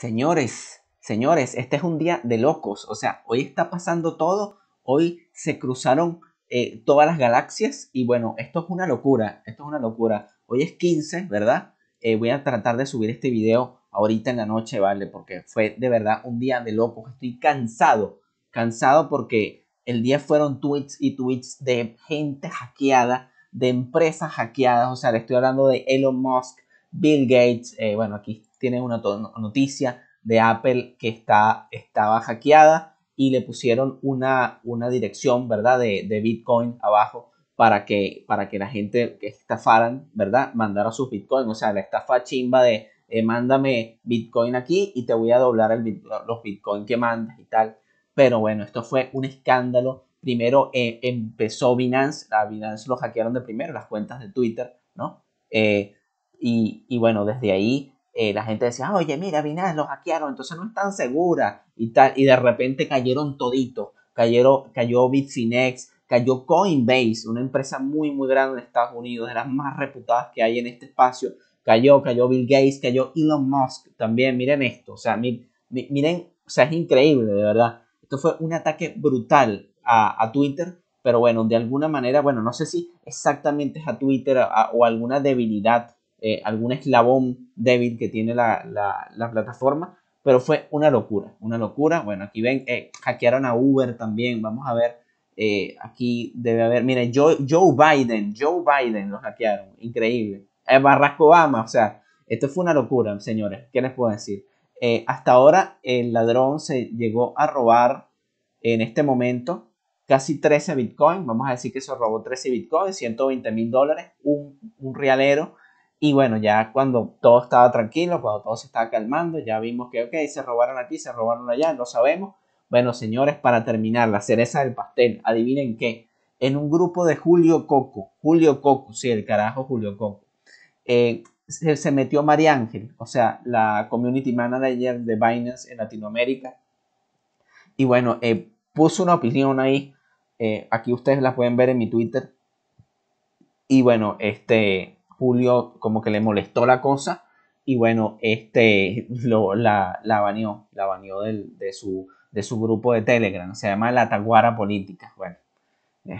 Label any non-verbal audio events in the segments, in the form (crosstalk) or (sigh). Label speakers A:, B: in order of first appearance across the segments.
A: Señores, señores, este es un día de locos. O sea, hoy está pasando todo. Hoy se cruzaron eh, todas las galaxias. Y bueno, esto es una locura. Esto es una locura. Hoy es 15, ¿verdad? Eh, voy a tratar de subir este video ahorita en la noche, ¿vale? Porque fue de verdad un día de locos. Estoy cansado. Cansado porque el día fueron tweets y tweets de gente hackeada, de empresas hackeadas. O sea, le estoy hablando de Elon Musk, Bill Gates. Eh, bueno, aquí tiene una noticia de Apple que está, estaba hackeada y le pusieron una, una dirección, ¿verdad? De, Bitcoin abajo para que, para que la gente que estafaran, ¿verdad? Mandara sus Bitcoin. O sea, la estafa chimba de eh, mándame Bitcoin aquí y te voy a doblar los Bitcoin que mandas y tal. Pero bueno, esto fue un escándalo. Primero eh, empezó Binance, a Binance lo hackearon de primero, las cuentas de Twitter, ¿no? Eh, y, y bueno, desde ahí eh, la gente decía, oye, mira, Binance los hackearon, entonces no están seguras y tal, y de repente cayeron toditos, cayó Bitfinex, cayó Coinbase, una empresa muy, muy grande en Estados Unidos, de las más reputadas que hay en este espacio, cayó, cayó Bill Gates, cayó Elon Musk también, miren esto, o sea, miren, o sea, es increíble, de verdad. Esto fue un ataque brutal a, Twitter, pero bueno, de alguna manera, bueno, no sé si exactamente es a Twitter o alguna debilidad eh, algún eslabón débil que tiene la, plataforma, pero fue una locura, una locura. Bueno, aquí ven, eh, hackearon a Uber también, vamos a ver, eh, aquí debe haber, miren, Joe, Biden, Joe Biden lo hackearon, increíble. Barack Obama, o sea, esto fue una locura, señores, ¿qué les puedo decir? hasta ahora el ladrón se llegó a robar en este momento casi 13 bitcoins, vamos a decir que se robó 13 bitcoins, 120 mil dólares, un, un realero y bueno, ya cuando todo estaba tranquilo, cuando todo se estaba calmando, ya vimos que, ok, se robaron aquí, se robaron allá, no sabemos. Bueno, señores, para terminar, la cereza del pastel, adivinen qué. En un grupo de Julio Coco, Julio Coco, sí, el carajo Julio Coco, eh, se, metió María Ángel, o sea, la community manager de Binance en Latinoamérica. Y bueno, eh, puso una opinión ahí, eh, aquí ustedes la pueden ver en mi Twitter. Y bueno, este, Julio como que le molestó la cosa y bueno, este lo, la, la baneó, la baneó del, de, su, de su grupo de Telegram, se llama La Taguara Política. Bueno, eh,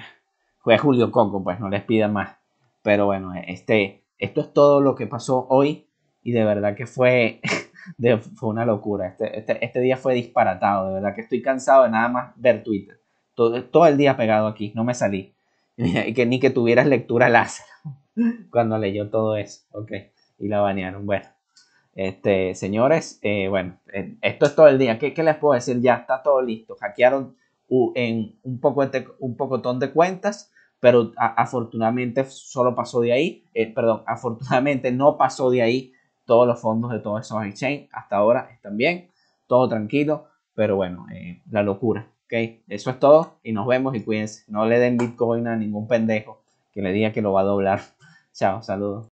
A: fue Julio Coco, pues no les pida más. Pero bueno, este, esto es todo lo que pasó hoy y de verdad que fue, (laughs) de, fue una locura. Este, este, este, día fue disparatado, de verdad que estoy cansado de nada más ver Twitter. Todo, todo el día pegado aquí, no me salí. Ni (laughs) que, ni que tuvieras lectura láser. (laughs) cuando leyó todo eso. Ok, y la banearon. Bueno, este, señores, eh, bueno, eh, esto es todo el día. ¿Qué, les puedo decir? Ya está todo listo. Hackearon en un, poco, un pocotón de cuentas, pero afortunadamente solo pasó de ahí. Eh, perdón, afortunadamente no pasó de ahí todos los fondos de todos esos exchange. Hasta ahora están bien, todo tranquilo, pero bueno, la locura. ¿ok? Eso es todo y nos vemos y cuídense. No le den Bitcoin a ningún pendejo que le diga que lo va a doblar. Chao, saludos.